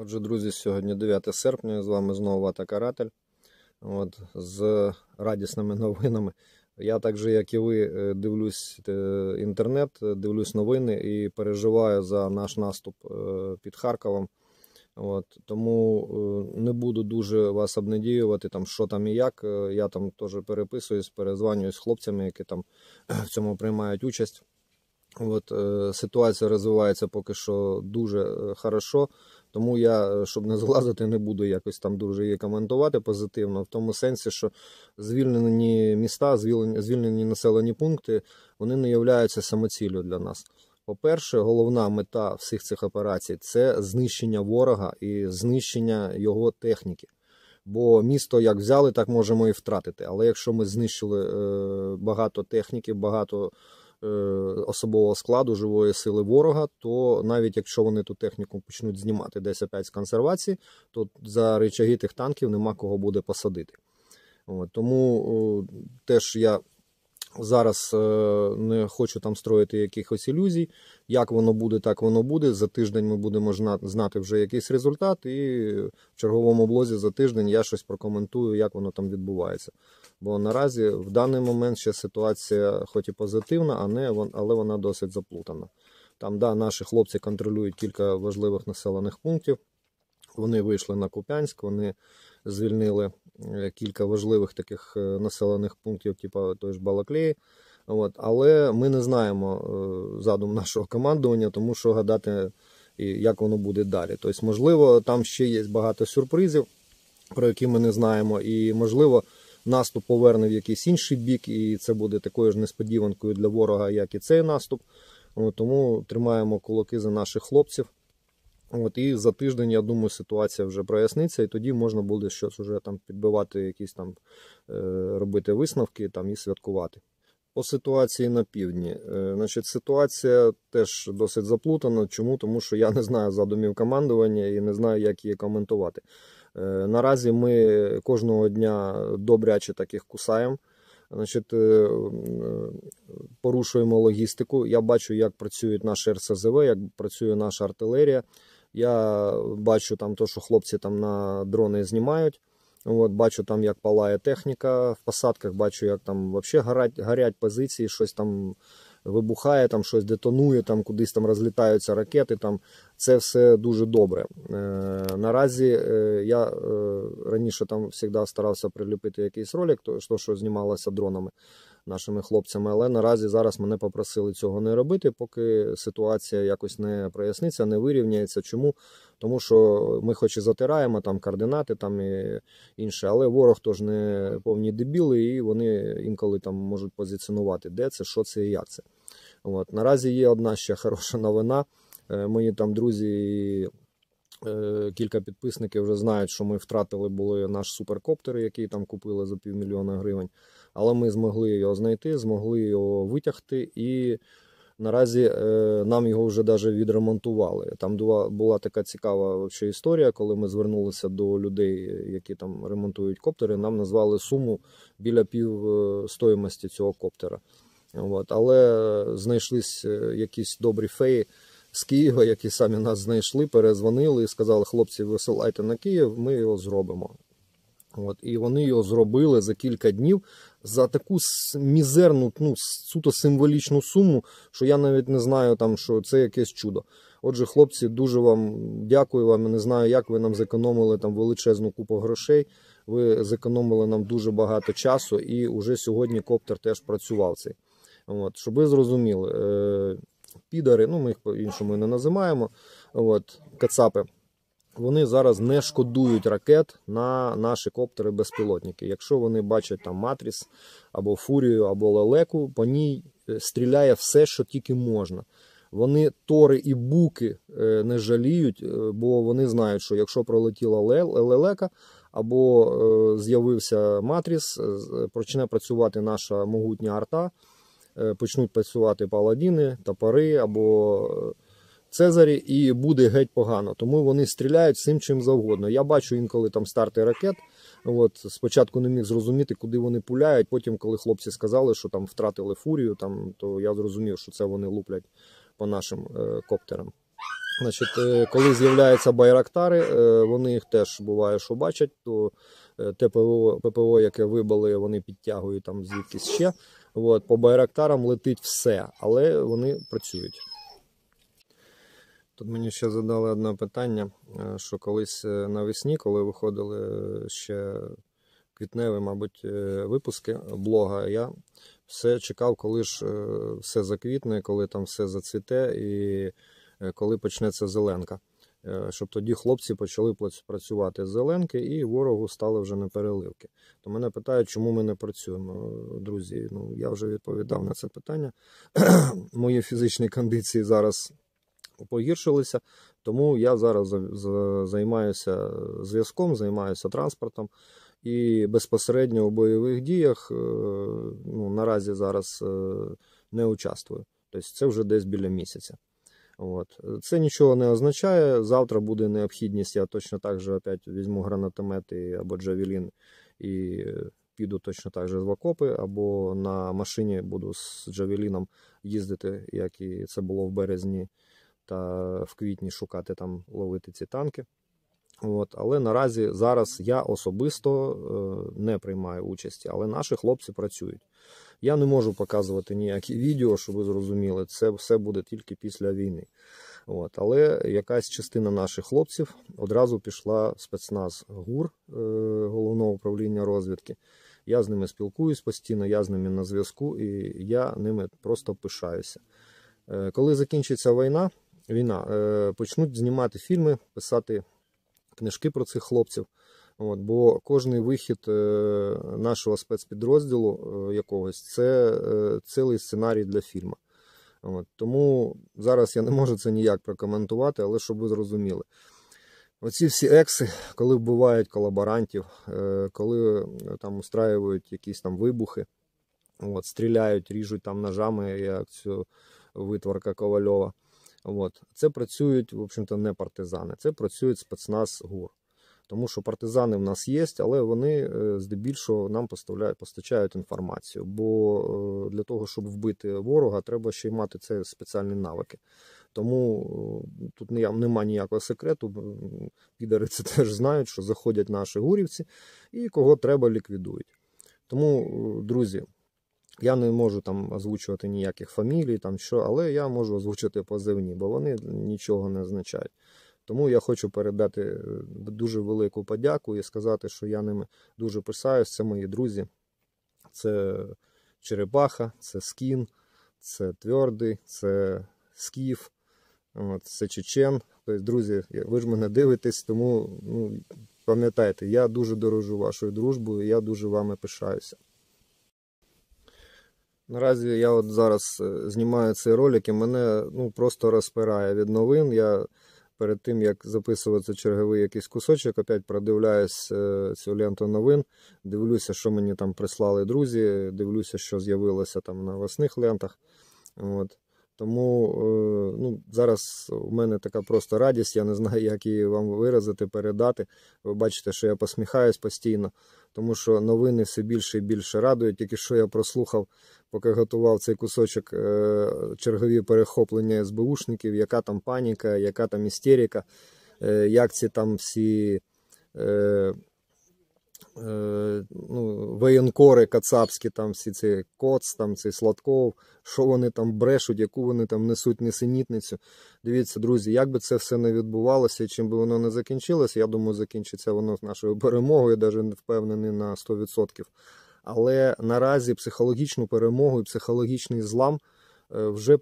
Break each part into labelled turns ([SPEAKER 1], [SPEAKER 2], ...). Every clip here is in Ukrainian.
[SPEAKER 1] Отже, друзі, сьогодні 9 серпня, з вами знову Вата Каратель. От, З радісними новинами. Я так же, як і ви, е, дивлюсь е, інтернет, е, дивлюсь новини і переживаю за наш наступ під Харковом. От, Тому не буду дуже вас обнадіювати, там, що там і як. Я там теж переписуюсь, перезванююсь з хлопцями, які там в цьому приймають участь. От, е, Ситуація розвивається поки що дуже е, хорошо, тому я, е, щоб не злазити, не буду якось там дуже її коментувати позитивно, в тому сенсі, що звільнені міста, звільнені населені пункти, вони не являються самоціллю для нас. По-перше, головна мета всіх цих операцій це знищення ворога і знищення його техніки. Бо місто як взяли, так можемо і втратити. Але якщо ми знищили багато техніки, багато. Е, особового складу живої сили ворога, то навіть якщо вони ту техніку почнуть знімати десь опять з консервації, то за речаги тих танків нема кого буде посадити. Тому теж я Зараз е, не хочу там строїти якихось ілюзій. Як воно буде, так воно буде. За тиждень ми будемо знати вже якийсь результат, і в черговому блозі за тиждень я щось прокоментую, як воно там відбувається. Бо наразі в даний момент ще ситуація, хоч і позитивна, а не але вона досить заплутана. Там да, наші хлопці контролюють кілька важливих населених пунктів. Вони вийшли на Куп'янськ, вони звільнили Е, кілька важливих таких е, населених пунктів, типу той ж Балаклеї. От. Але ми не знаємо е, задум нашого командування, тому що гадати, як воно буде далі. Тобто, можливо, там ще є багато сюрпризів, про які ми не знаємо, і можливо. Наступ поверне в якийсь інший бік, і це буде такою ж несподіванкою для ворога, як і цей наступ. Тому тримаємо кулаки за наших хлопців. От І за тиждень, я думаю, ситуація вже проясниться, і тоді можна буде щось вже там підбивати, якісь там е, робити висновки там і святкувати. По ситуації на півдні. Е, значить, Ситуація теж досить заплутана. Чому? Тому що я не знаю задумів командування і не знаю, як її коментувати. Е, наразі ми кожного дня добряче таких кусаємо. Значить, порушуємо логістику. Я бачу, як працюють наші РСЗВ, як працює наша артилерія. Я бачу там то, що хлопці там на дрони знімають. От, Бачу там, як палає техніка в посадках, бачу, як там взагалі горять, горять позиції, щось там вибухає, там щось детонує, там кудись там розлітаються ракети. Там Це все дуже добре. Е, Наразі е, я е, раніше там завжди старався приліпити якийсь ролик, то, що знімалося дронами нашими хлопцями. Але наразі зараз мене попросили цього не робити, поки ситуація якось не проясниться, не вирівняється. Чому? Тому що ми, хоч і затираємо там координати, там і інше, але ворог тож не повні дебіли, і вони інколи там можуть позиціонувати, де це, що це і як це. От. Наразі є одна ще хороша новина. Е, мої там друзі. Е, кілька підписників вже знають, що ми втратили були наш суперкоптер, який там купили за півмільйона гривень але ми змогли його знайти, змогли його витягти і. Наразі е, нам його вже даже відремонтували. Там була така цікава історія, коли ми звернулися до людей, які там ремонтують коптери. Нам назвали суму біля пів е, стоїмості цього коптера. От. Але знайшлись е, якісь добрі феї з Києва, які самі нас знайшли, перезвонили і сказали, хлопці, висилайте на Київ, ми його зробимо. От, І вони його зробили за кілька днів за таку мізерну, ну, суто символічну суму, що я навіть не знаю, там, що це якесь чудо. Отже, хлопці, дуже вам дякую вам. Не знаю, як ви нам зекономили там величезну купу грошей. Ви зекономили нам дуже багато часу, і вже сьогодні коптер теж працював цей. От, Щоб ви зрозуміли, е, підари, ну ми їх по-іншому не називаємо. От, Кацапи вони зараз не шкодують ракет на наші коптери-безпілотники. Якщо вони бачать там матріс або фурію, або лелеку, по ній е, стріляє все, що тільки можна. Вони тори і буки е, не жаліють, е, бо вони знають, що якщо пролетіла лелека або з'явився матріс, почне працювати наша могутня арта, почнуть працювати паладіни, топори або Цезарі і буде геть погано, тому вони стріляють всім чим завгодно. Я бачу інколи там старти ракет. От спочатку не міг зрозуміти, куди вони пуляють. Потім, коли хлопці сказали, що там втратили фурію, там то я зрозумів, що це вони луплять по нашим е, коптерам. Значить, е, коли з'являються байрактари, е, вони їх теж буває, що бачать. То те ПВО, ППО, яке вибили, вони підтягують там звідкись ще. От по байрактарам летить все, але вони працюють. Тут мені ще задали одне питання, е, що колись е, навесні, коли виходили е, ще квітневі, мабуть, випуски блога, я все чекав, коли ж все заквітне, коли там все зацвіте і коли почнеться зеленка. Щоб тоді хлопці почали працювати з зеленки і ворогу стали вже на переливки. То мене питають, чому ми не працюємо, друзі. Ну я вже відповідав на це питання. Мої фізичні кондиції зараз погіршилися. Тому я зараз займаюся зв'язком, займаюся транспортом. І безпосередньо у бойових діях е, ну, наразі зараз е, не участвую. Тобто це вже десь біля місяця. От. Це нічого не означає. Завтра буде необхідність. Я точно так же опять візьму гранатомет або Джавелін і е, піду точно так же в окопи, або на машині буду з Джавеліном їздити, як і це було в березні та в квітні шукати там ловити ці танки. От, Але наразі зараз я особисто е, не приймаю участі, але наші хлопці працюють. Я не можу показувати ніякі відео, щоб ви зрозуміли, це все буде тільки після війни. От, Але якась частина наших хлопців одразу пішла в спецназ ГУР е, головного управління розвідки. Я з ними спілкуюсь постійно, я з ними на зв'язку і я ними просто пишаюся. Е, коли закінчиться війна війна. Е, почнуть знімати фільми, писати книжки про цих хлопців. От, Бо кожний вихід е, нашого спецпідрозділу е, якогось це цілий сценарій для фільму. От, Тому зараз я не можу це ніяк прокоментувати, але щоб ви зрозуміли. Оці всі екси, коли вбивають колаборантів, коли там устраюють якісь там вибухи, от, стріляють, ріжуть там ножами, як цю витворка Ковальова. От. Це працюють, в общем-то, не партизани, це працюють спецназ ГУР. Тому що партизани в нас є, але вони е, здебільшого нам поставляють, постачають інформацію. Бо е, для того, щоб вбити ворога, треба ще й мати це спеціальні навики. Тому е, тут немає ніякого секрету. Підари це теж знають, що заходять наші гурівці і кого треба ліквідують. Тому, друзі. Я не можу там озвучувати ніяких фамілій, там що, але я можу озвучити позивні, бо вони нічого не означають. Тому я хочу передати е, дуже велику подяку і сказати, що я ними дуже писаюсь. Це мої друзі, це Черепаха, це Скін, це Твердий, це Скіф, це Чечен. Тобто, друзі, ви ж мене дивитесь, тому ну, пам'ятайте, я дуже дорожу вашою дружбою, я дуже вами пишаюся. Наразі я от зараз е, знімаю цей ролик і мене ну, просто розпирає від новин. Я перед тим, як записувати черговий якийсь кусочок, опять продивляюсь е, цю ленту новин, дивлюся, що мені там прислали друзі, дивлюся, що з'явилося там на власних лентах. От. Тому е, ну, зараз у мене така просто радість, я не знаю, як її вам виразити, передати. Ви бачите, що я посміхаюсь постійно, тому що новини все більше і більше радують. Тільки що я прослухав, поки готував цей кусочок е, чергові перехоплення СБУшників, яка там паніка, яка там істерика, е, як ці там всі Е, ну, воєнкори кацапські, там всі ці коц, там цей Сладков, що вони там брешуть, яку вони там несуть несенітницю. Дивіться, друзі, як би це все не відбувалося, і чим би воно не закінчилося, я думаю, закінчиться воно з нашою перемогою, навіть не впевнений на 100%. Але наразі психологічну перемогу і психологічний злам. Е, вже е,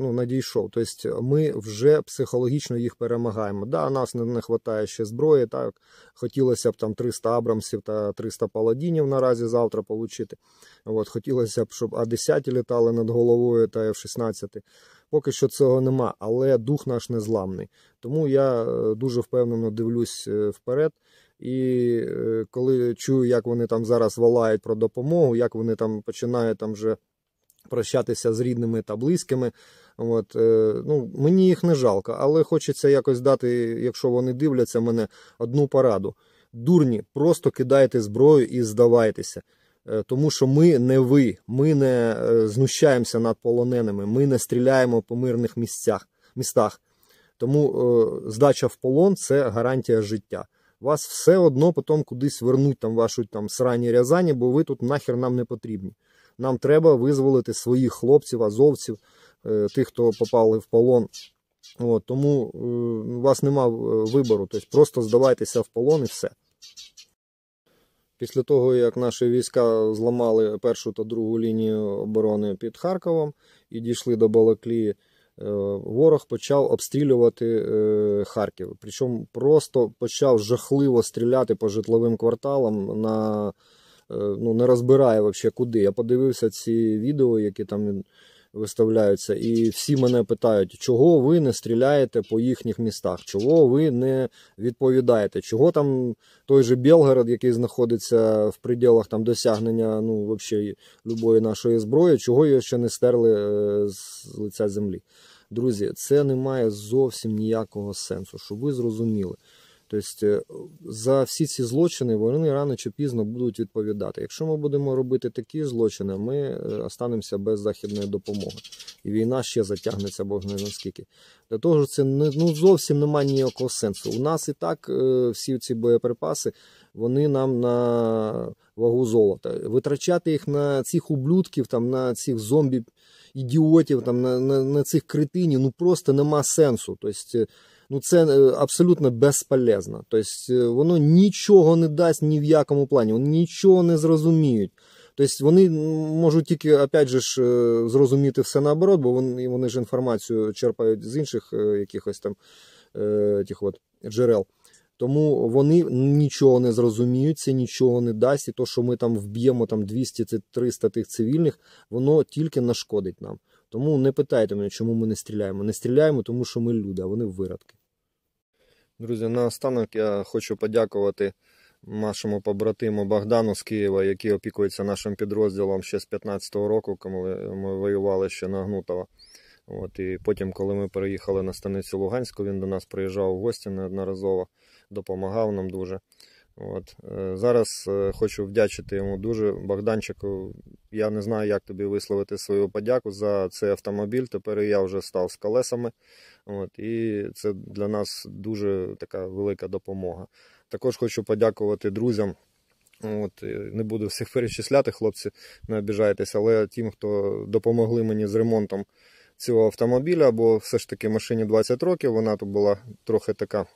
[SPEAKER 1] ну, надійшов. Тобто ми вже психологічно їх перемагаємо. Да, нас не вистачає ще зброї. Так хотілося б там 300 абрамсів та 300 паладінів наразі завтра отримати. От хотілося б, щоб А-10 літали над головою та F-16. Поки що цього нема, але дух наш незламний. Тому я е, дуже впевнено дивлюсь вперед. І коли чую, як вони там зараз волають про допомогу, як вони там починають там вже прощатися з рідними та близькими. От, е, ну, Мені їх не жалко, але хочеться якось дати, якщо вони дивляться мене, одну пораду. Дурні, просто кидайте зброю і здавайтеся. Е, тому що ми не ви, ми не е, знущаємося над полоненими, ми не стріляємо по мирних місцях, містах. Тому здача в полон це гарантія життя. Вас все одно потім кудись вернуть там вашу там срані рязані, бо ви тут нахер нам не потрібні. Нам треба визволити своїх хлопців, азовців, е, тих, хто попали в полон. От, Тому е, у вас нема е, вибору. Тобто Просто здавайтеся в полон і все. Після того, як наші війська зламали першу та другу лінію оборони під Харковом і дійшли до Балаклії, ворог почав обстрілювати Харків. Причому просто почав жахливо стріляти по житловим кварталам. на Е, ну, не розбирає вообще куди. Я подивився ці відео, які там виставляються, і всі мене питають, чого ви не стріляєте по їхніх містах, чого ви не відповідаєте, чого там той же Белгород, який знаходиться в пределах там досягнення ну, вообще любої нашої зброї, чого його ще не стерли е, з лиця землі. Друзі, це не має зовсім ніякого сенсу, щоб ви зрозуміли. Тобто за всі ці злочини вони рано чи пізно будуть відповідати. Якщо ми будемо робити такі злочини, ми е, останемося без західної допомоги. І війна ще затягнеться, бог не наскільки. Для того це не ну, зовсім немає ніякого сенсу. У нас і так е, всі ці боєприпаси вони нам на вагу золота. Витрачати їх на цих ублюдків, там, на цих зомбі-ідіотів, там, на, на, на цих критинів, ну просто нема сенсу. Тобто ну це е, абсолютно безполезно. Тобто е, воно нічого не дасть ні в якому плані, вони нічого не зрозуміють. Тобто вони можуть тільки опять же ж, е, зрозуміти все наоборот, бо вони вони ж інформацію черпають з інших якихось там тих от джерел. Тому вони нічого не зрозуміють, це нічого не дасть. І то, що ми там вб'ємо там 200-300 тих цивільних, воно тільки нашкодить нам. Тому не питайте мене, чому ми не стріляємо. Не стріляємо, тому що ми люди, а вони виродки. Друзі, наостанок я хочу подякувати нашому побратиму Богдану з Києва, який опікується нашим підрозділом ще з 15-го року, коли ми воювали ще на Гнутова. От, І потім, коли ми переїхали на станицю Луганську, він до нас приїжджав в гості неодноразово, допомагав нам дуже. От. Е, зараз е, хочу вдячити йому дуже. Богданчику, я не знаю, як тобі висловити свою подяку за цей автомобіль. Тепер я вже став з колесами. От. І це для нас дуже така велика допомога. Також хочу подякувати друзям. От, Не буду всіх перечисляти, хлопці, не обіжайтеся, але тим, хто допомогли мені з ремонтом цього автомобіля, бо все ж таки машині 20 років, вона тут була трохи така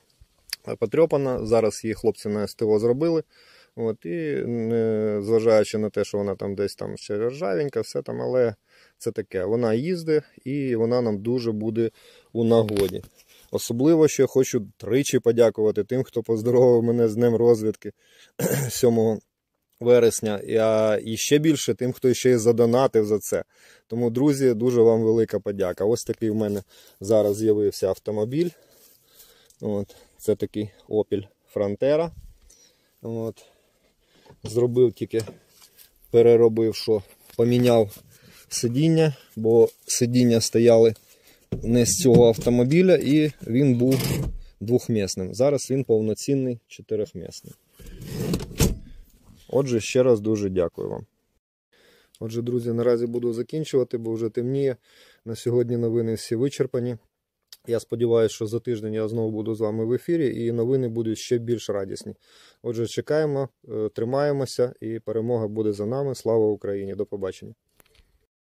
[SPEAKER 1] потрьопана. Зараз її хлопці на СТО зробили. От, І е, зважаючи на те, що вона там десь там ще ржавенька, все там, але це таке. Вона їздить і вона нам дуже буде у нагоді. Особливо ще хочу тричі подякувати тим, хто поздоровив мене з Днем розвідки 7 вересня. І ще більше тим, хто ще й задонатив за це. Тому, друзі, дуже вам велика подяка. Ось такий в мене зараз з'явився автомобіль. От. Це такий Opel Frontera. От. Зробив тільки, переробив, що поміняв сидіння, бо сидіння стояли не з цього автомобіля і він був двохмісним. Зараз він повноцінний чотирьохмісний. Отже, ще раз дуже дякую вам. Отже, друзі, наразі буду закінчувати, бо вже темніє. На сьогодні новини всі вичерпані. Я сподіваюся, що за тиждень я знову буду з вами в ефірі, і новини будуть ще більш радісні. Отже, чекаємо, е, тримаємося, і перемога буде за нами. Слава Україні! До побачення!